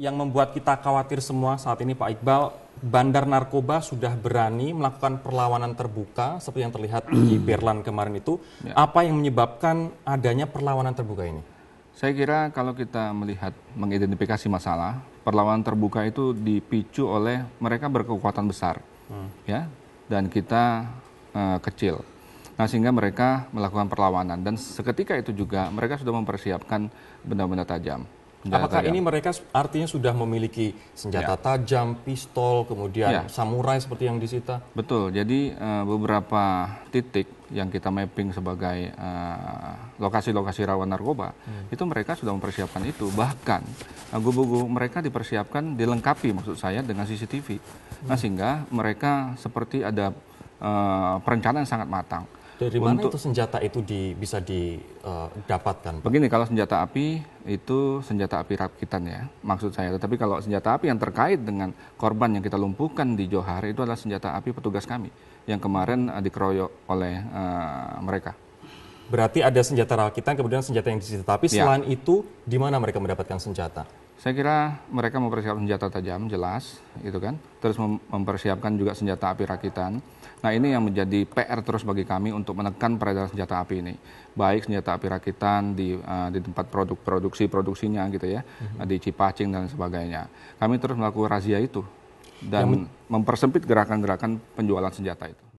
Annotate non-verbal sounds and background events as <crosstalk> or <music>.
yang membuat kita khawatir semua saat ini Pak Iqbal, bandar narkoba sudah berani melakukan perlawanan terbuka seperti yang terlihat di <clears throat> Berlan kemarin itu. Ya. Apa yang menyebabkan adanya perlawanan terbuka ini? Saya kira kalau kita melihat mengidentifikasi masalah, perlawanan terbuka itu dipicu oleh mereka berkekuatan besar. Hmm. Ya, dan kita uh, kecil. Nah, sehingga mereka melakukan perlawanan dan seketika itu juga mereka sudah mempersiapkan benda-benda tajam senjata Apakah tajam. ini mereka artinya sudah memiliki senjata ya. tajam, pistol, kemudian ya. samurai seperti yang disita? Betul. Jadi uh, beberapa titik yang kita mapping sebagai eh, lokasi-lokasi uh, rawan narkoba, hmm. itu mereka sudah mempersiapkan itu. Bahkan gubu-gubu eh, uh, mereka dipersiapkan, dilengkapi maksud saya dengan CCTV. Nah, hmm. Nah sehingga mereka seperti ada uh, perencanaan yang sangat matang dari mana untuk, itu senjata itu di, bisa didapatkan? Eh, Pak? Begini, kalau senjata api itu senjata api rakitan ya, maksud saya. Tetapi kalau senjata api yang terkait dengan korban yang kita lumpuhkan di Johar itu adalah senjata api petugas kami yang kemarin eh, dikeroyok oleh uh, mereka. Berarti ada senjata rakitan, kemudian senjata yang disita. Tapi ya. selain itu, di mana mereka mendapatkan senjata? Saya kira mereka mempersiapkan senjata tajam, jelas, itu kan. Terus mempersiapkan juga senjata api rakitan. Nah ini yang menjadi PR terus bagi kami untuk menekan peredaran senjata api ini. Baik senjata api rakitan di, uh, di tempat produk produksi produksinya gitu ya, mm-hmm. di Cipacing dan sebagainya. Kami terus melakukan razia itu dan ya, mempersempit gerakan-gerakan penjualan senjata itu.